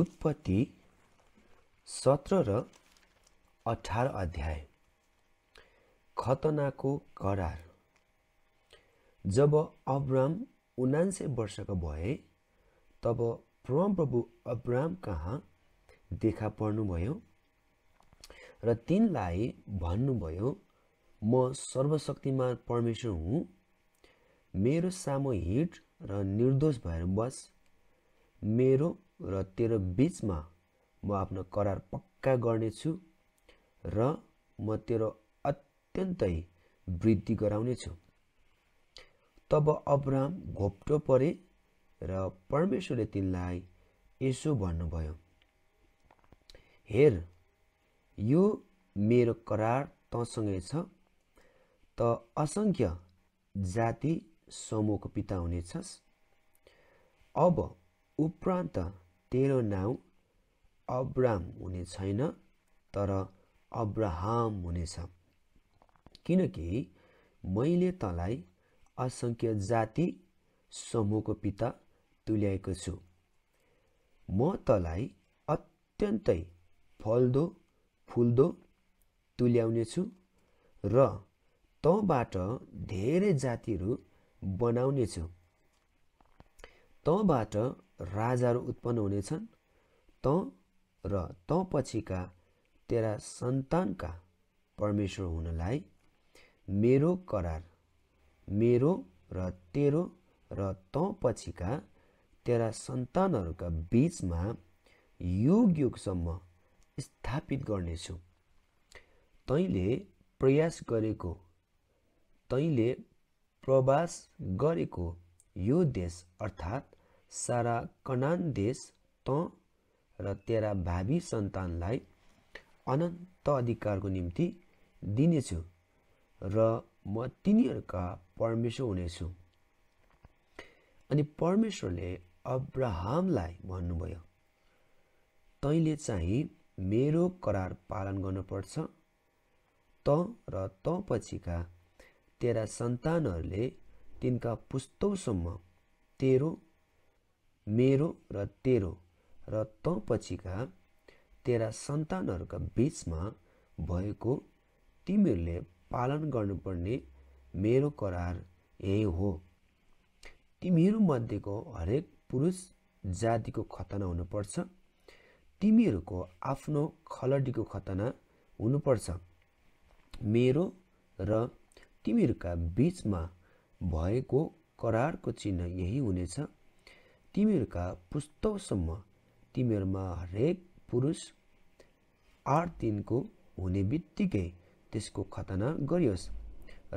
उत्पत्ति सत्र र अठार अध्याय खतनाको करार जब अब्राम उनान्से वर्षको भए तब प्रभु अब्राम कहाँ देखा पर्नुभयो र तिनलाई भन्नुभयो म सर्वशक्तिमान परमेश्वर हुँ मेरो सामु हिट र निर्दोष भएर बस मेरो र तेरो बिचमा म आफ्नो करार पक्का गर्नेछु र म तेरो अत्यन्तै वृद्धि गराउनेछु तब अब्राम घोप्टो परे र परमेश्वरले तिनलाई यसो भन्नुभयो हेर यो मेरो करार तसँगै छ त असङ्ख्य जाति समूहको पिता हुनेछस् अब उपरान्त तेरो नाउँ अब्राम हुने छैन तर अब्राहम हुनेछ किनकि मैले तँलाई असङ्ख्य जाति समूहको पिता तुल्याएको छु म तँलाई अत्यन्तै फल्दो फुल्दो तुल्याउनेछु र तँबाट धेरै जातिहरू बनाउनेछु तँबाट राजाहरू उत्पन्न हुनेछन् त र त पछिका तेरा सन्तानका परमेश्वर हुनलाई मेरो करार मेरो र तेरो र त पछिका तेरा सन्तानहरूका बिचमा युग युगसम्म स्थापित गर्नेछु तैँले प्रयास गरेको तैँले प्रवास गरेको यो देश अर्थात् सारा कनान देश त र तेरा भावी सन्तानलाई अनन्त अधिकारको निम्ति दिनेछु र म तिनीहरूका परमेश्वर हुनेछु अनि परमेश्वरले अब्राहमलाई भन्नुभयो तैँले चाहिँ मेरो करार पालन गर्नुपर्छ त र त पछिका तेरा सन्तानहरूले तिनका पुस्तौसम्म तेरो मेरो र तेरो र तँ पछिका तेरा सन्तानहरूका बिचमा भएको तिमीहरूले पालन गर्नुपर्ने मेरो करार यही हो तिमीहरूमध्येको हरेक पुरुष जातिको खतना हुनुपर्छ तिमीहरूको आफ्नो खलडीको खतना हुनुपर्छ मेरो र तिमीहरूका बिचमा भएको करारको चिन्ह यही हुनेछ तिमीहरूका पुस्तौसम्म तिमीहरूमा हरेक पुरुष आठ दिनको हुने बित्तिकै त्यसको खतना गरियोस्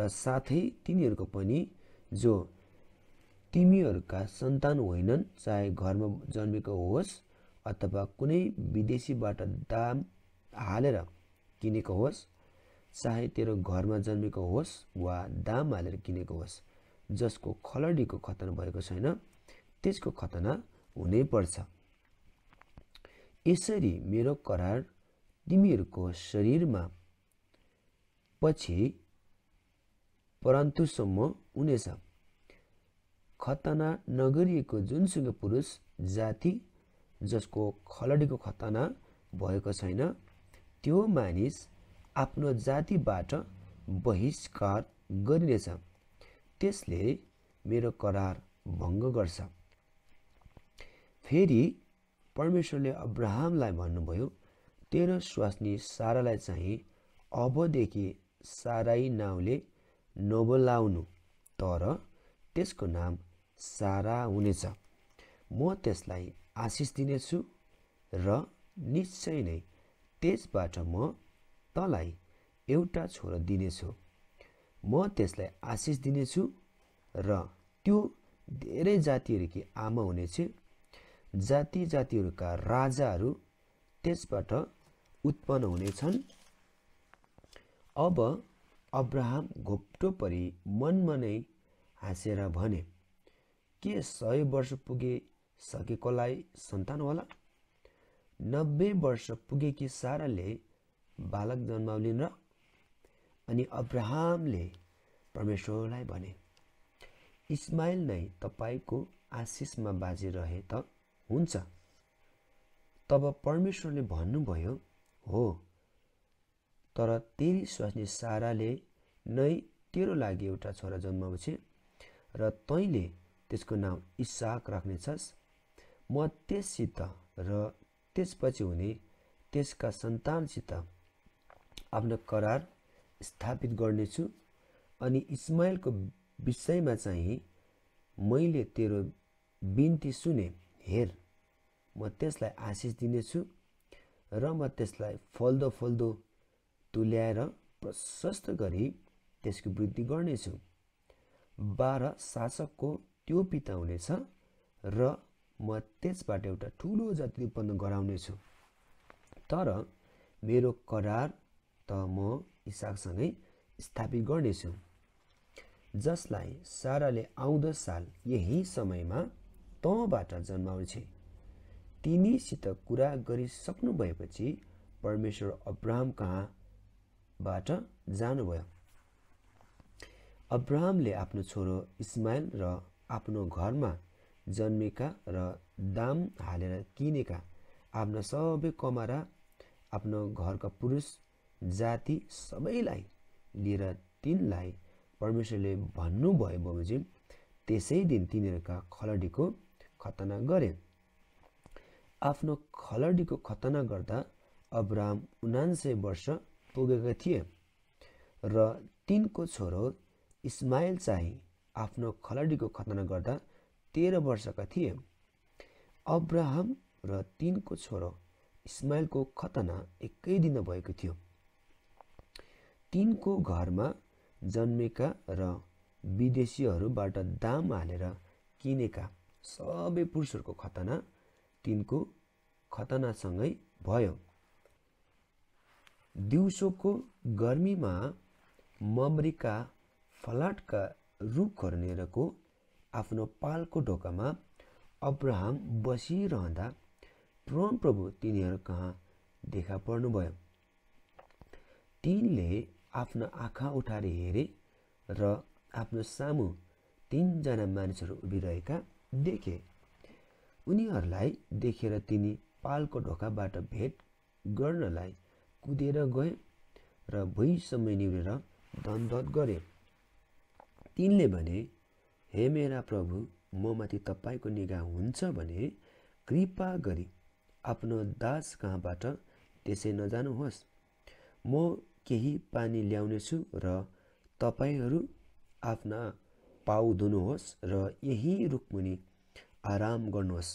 र साथै तिनीहरूको पनि जो तिमीहरूका सन्तान होइनन् चाहे घरमा जन्मेको होस् अथवा कुनै विदेशीबाट दाम हालेर किनेको होस् चाहे तेरो घरमा जन्मेको होस् वा दाम हालेर किनेको होस् जसको खलडीको खतना भएको छैन त्यसको खतना हुनैपर्छ यसरी मेरो करार तिमीहरूको शरीरमा पछि परन्तुसम्म हुनेछ खतना नगरिएको जुनसुकै पुरुष जाति जसको खलडीको खतना भएको छैन त्यो मानिस आफ्नो जातिबाट बहिष्कार गरिनेछ त्यसले मेरो करार भङ्ग गर्छ फेरि परमेश्वरले अब्राहमलाई भन्नुभयो तेरो स्वास्नी सारालाई चाहिँ अबदेखि साराई नाउँले नबोलाउनु तर त्यसको नाम सारा हुनेछ म त्यसलाई आशिष दिनेछु र निश्चय नै त्यसबाट म तँलाई एउटा छोरो दिनेछु म त्यसलाई आशिष दिनेछु र त्यो धेरै जातिहरूकी आमा हुनेछु जाति जातिहरूका राजाहरू त्यसबाट उत्पन्न हुनेछन् अब अब्राहम घोप्टो परी मनमा नै हाँसेर भने के सय वर्ष पुगे सकेकोलाई सन्तान होला नब्बे वर्ष पुगेकी साराले बालक जन्माउलिन् र अनि अब्राहमले परमेश्वरलाई भने इस्माइल नै तपाईँको आशिषमा बाजिरहे त हुन्छ तब परमेश्वरले भन्नुभयो हो तर तेरी स्वास्नी साराले नै तेरो लागि एउटा छोरा जन्माएपछि र तैँले त्यसको नाम इसाक राख्नेछस् म त्यससित र त्यसपछि हुने त्यसका सन्तानसित आफ्नो करार स्थापित गर्नेछु अनि इस्माइलको विषयमा चाहिँ मैले तेरो बिन्ती सुने हेर म त्यसलाई आशिष दिनेछु र म त्यसलाई फल्दो फल्दो तुल्याएर प्रशस्त गरी त्यसको वृद्धि गर्नेछु बाह्र शासकको त्यो पिता हुनेछ र म त्यसबाट एउटा ठुलो जाति उत्पन्न गराउनेछु तर मेरो करार त म इसाकसँगै स्थापित गर्नेछु जसलाई साराले आउँदो साल यही समयमा तँबाट जन्माउँछे तिनीसित कुरा गरिसक्नु भएपछि परमेश्वर अब्राहम कहाँबाट जानुभयो अब्राहमले आफ्नो छोरो इस्माइल र आफ्नो घरमा जन्मेका र दाम हालेर किनेका आफ्ना सबै कमारा आफ्नो घरका पुरुष जाति सबैलाई लिएर तिनलाई परमेश्वरले भन्नुभयो बमोजिम त्यसै दिन तिनीहरूका खलडीको खतना गरे आफ्नो खलडीको खतना गर्दा अब्राम उनान्सय वर्ष पुगेका थिए र तिनको छोरो इस्माइल चाहिँ आफ्नो खलडीको खतना गर्दा तेह्र वर्षका थिए अब्राहम र तिनको छोरो इस्माइलको खतना एकै दिन भएको थियो तिनको घरमा जन्मेका र विदेशीहरूबाट दाम हालेर किनेका सबै पुरुषहरूको खतना तिनको खतनासँगै भयो दिउँसोको गर्मीमा ममरीका फलाटका रुख नेरको आफ्नो पालको ढोकामा अब्राहम बसिरहँदा प्रभु तिनीहरू कहाँ देखा पर्नुभयो तिनले आफ्नो आँखा उठाएर हेरे र आफ्नो सामु तिनजना मानिसहरू उभिरहेका देखे उनीहरूलाई देखेर तिनी पालको ढोकाबाट भेट गर्नलाई कुदेर गए र समय निहुरेर दन्दत गरे तिनले भने हे मेरा प्रभु माथि तपाईँको निगाह हुन्छ भने कृपा गरी आफ्नो दास कहाँबाट त्यसै नजानुहोस् म केही पानी ल्याउनेछु र तपाईँहरू आफ्ना पाउ धुनुहोस् र यही रुखमुनि आराम गर्नुहोस्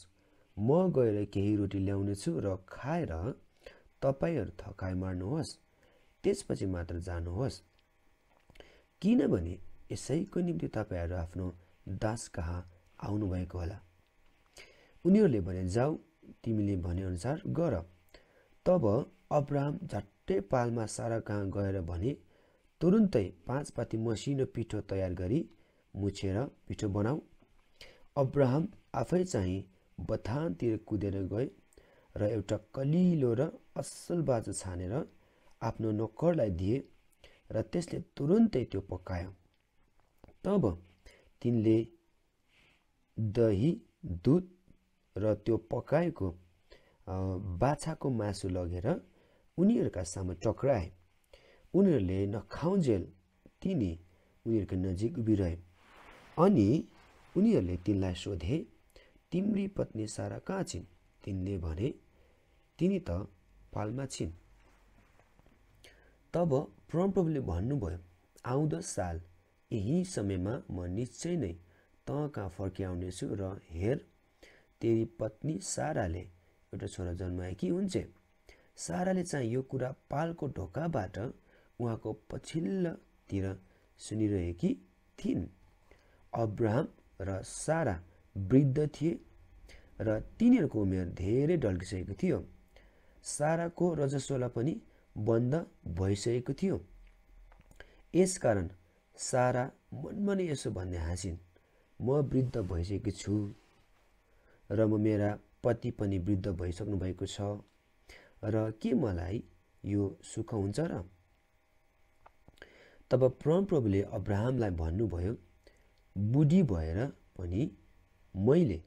म गएर केही रोटी ल्याउनेछु र खाएर तपाईँहरू थकाइ मार्नुहोस् त्यसपछि मात्र जानुहोस् किनभने यसैको निम्ति तपाईँहरू आफ्नो दास कहाँ आउनुभएको होला उनीहरूले भने जाऊ तिमीले भनेअनुसार गर तब अब्राहम झट्टै पालमा सारा कहाँ गएर भने तुरुन्तै पाँच पाती मसिनो पिठो तयार गरी मुछेर पिठो बनाऊ अब्राहम आफै चाहिँ बथानतिर कुदेर गए र एउटा कलिलो र असल बाजु छानेर आफ्नो नोकरलाई दिए र त्यसले तुरुन्तै त्यो पकायो तब तिनले दही दुध र त्यो पकाएको बाछाको मासु लगेर उनीहरूका सामु टक्राए उनीहरूले नखाउजेल तिनी उनीहरूको नजिक उभिरहे अनि उनीहरूले तिनलाई सोधे तिम्री पत्नी सारा कहाँ छिन् तिनले भने तिनी त पालमा छिन् तब प्रम्प्रभुले भन्नुभयो आउँदो साल यही समयमा म निश्चय नै त कहाँ फर्किआउनेछु र हेर तेरी पत्नी साराले एउटा छोरा जन्माएकी हुन्छ साराले चाहिँ यो कुरा पालको ढोकाबाट उहाँको पछिल्लोतिर सुनिरहेकी थिइन् अब्राहम र सारा वृद्ध थिए र तिनीहरूको उमेर धेरै ढल्किसकेको थियो साराको रजस्वला पनि बन्द भइसकेको थियो यसकारण सारा मनमा नै यसो भन्ने हाँसिन् म वृद्ध भइसकेको छु र म मेरा पति पनि वृद्ध भइसक्नु भएको छ र के मलाई यो सुख हुन्छ र तब परमप्रभुले अब्राहमलाई भन्नुभयो बुढी भएर पनि मैले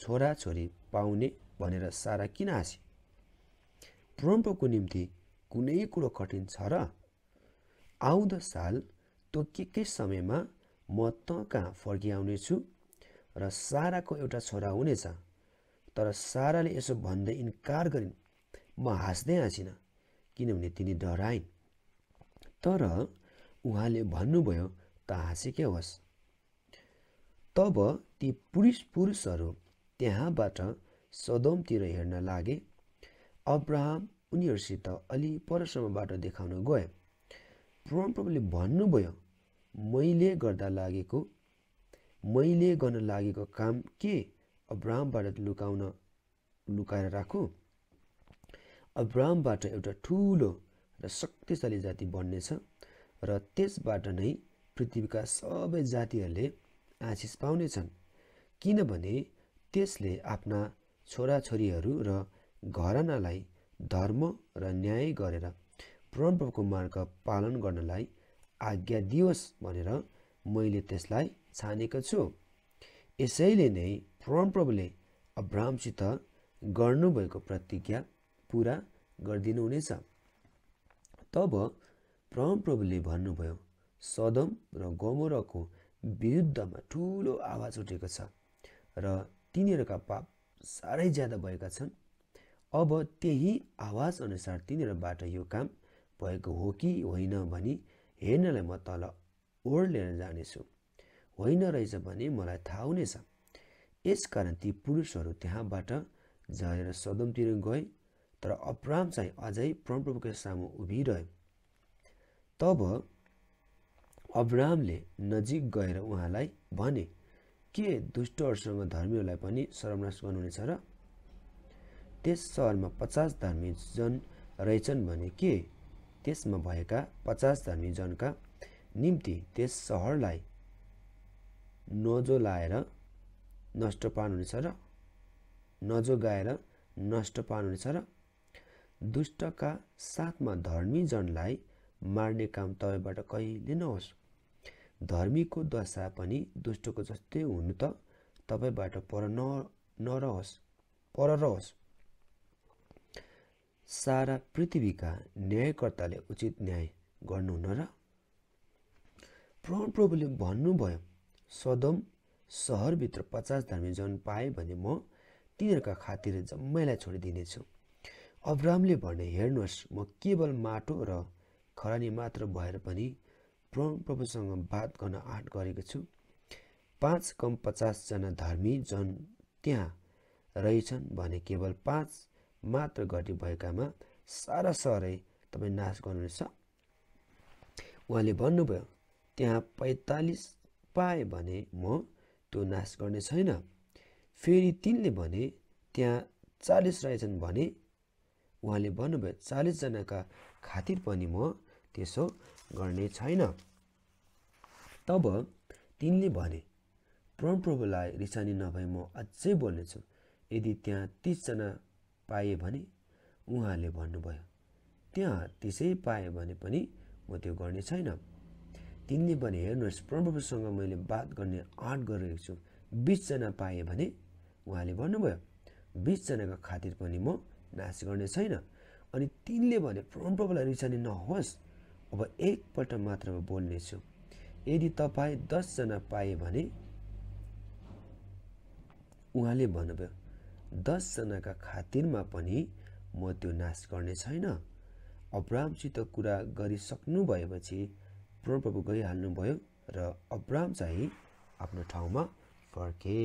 छोराछोरी पाउने भनेर सारा किन हाँसेँ ट्रम्पको निम्ति कुनै कुरो कठिन छ र आउँदो साल के समयमा म त कहाँ फर्किआउनेछु र साराको एउटा छोरा हुनेछ तर साराले यसो भन्दै इन्कार गरिन् म हाँस्दै हाँसिनँ किनभने तिनी डराइन् तर उहाँले भन्नुभयो त हाँसेकै होस् तब ती पुरुष पुरुषहरू त्यहाँबाट सदोमतिर हेर्न लागे अब्राहम उनीहरूसित अलि परसम्म देखाउन गए प्रभुले भन्नुभयो मैले गर्दा लागेको मैले गर्न लागेको काम के अब्राहमबाट लुकाउन लुकाएर राखु अब्राहमबाट एउटा ठुलो र शक्तिशाली जाति बन्नेछ र त्यसबाट नै पृथ्वीका सबै जातिहरूले आशिष पाउनेछन् किनभने त्यसले आफ्ना छोराछोरीहरू र घरनालाई धर्म र न्याय गरेर प्रभुको मार्ग पालन गर्नलाई आज्ञा दियोस् भनेर मैले त्यसलाई छानेको छु यसैले नै परमप्रभुले अब्राहमसित गर्नुभएको प्रतिज्ञा पुरा गरिदिनुहुनेछ तब परमप्रभुले भन्नुभयो सदम र गमोरको विरुद्धमा ठुलो आवाज उठेको छ र तिनीहरूका पाप साह्रै ज्यादा भएका छन् अब त्यही आवाज अनुसार तिनीहरूबाट यो काम भएको हो कि होइन भनी हेर्नलाई म तल ओर्लेर जानेछु होइन रहेछ भने मलाई थाहा हुनेछ यसकारण ती पुरुषहरू त्यहाँबाट झरेर सदमतिर गए तर अपराम चाहिँ अझै परमप्रभुको सामु उभिरह्यो तब अब्राहमले नजिक गएर उहाँलाई भने के दुष्टहरूसँग धर्मीहरूलाई पनि सर्वनाश गर्नुहुनेछ र त्यस सहरमा पचास धर्मी जन रहेछन् भने के त्यसमा भएका पचास धर्मी जनका निम्ति त्यस सहरलाई नजो लाएर नष्ट पार्नुहुनेछ र नजोगाएर नष्ट पार्नुहुनेछ र दुष्टका साथमा धर्मी जनलाई मार्ने काम तपाईँबाट कहिले नहोस् धर्मीको दशा पनि दुष्टको जस्तै हुनु त तपाईँबाट पर न नरहोस् पर रहोस् सारा पृथ्वीका न्यायकर्ताले उचित न्याय गर्नुहुन र प्रभुले भन्नुभयो सदम सहरभित्र पचास धर्मी जन पाएँ भने म तिनीहरूका खातिर जम्मैलाई छोडिदिनेछु अब्राहमले भने हेर्नुहोस् म केवल माटो र खरानी मात्र भएर पनि प्रभुसँग बात गर्न आँट गरेको छु पाँच कम पचासजना धर्मी जन त्यहाँ रहेछन् भने केवल पाँच मात्र घटी भएकामा सारा सहरै तपाईँ नाश गर्नुहुनेछ उहाँले भन्नुभयो त्यहाँ पैँतालिस पाएँ भने म त्यो नाश गर्ने छैन फेरि तिनले भने त्यहाँ चालिस रहेछन् भने उहाँले भन्नुभयो चालिसजनाका खातिर पनि म त्यसो गर्ने छैन तब तिनले भने परमप्रभुलाई रिसानी नभए म अझै बोल्नेछु यदि त्यहाँ तिसजना पाएँ भने उहाँले भन्नुभयो त्यहाँ त्यसै पाएँ भने पनि म त्यो गर्ने छैन तिनले भने हेर्नुहोस् परमप्रभुसँग मैले बात गर्ने आँट गरिरहेको छु बिसजना पाएँ भने उहाँले भन्नुभयो बिसजनाको खातिर पनि म नाश गर्ने छैन अनि तिनले भने परमप्रभुलाई रिसानी नहोस् अब एकपल्ट मात्र बोल्नेछु यदि तपाईँ दसजना पाए भने उहाँले भन्नुभयो दसजनाका खातिरमा पनि म त्यो नाश गर्ने छैन अब्रामसित कुरा गरिसक्नु भएपछि प्रभु गइहाल्नुभयो र अब्राम चाहिँ आफ्नो ठाउँमा फर्के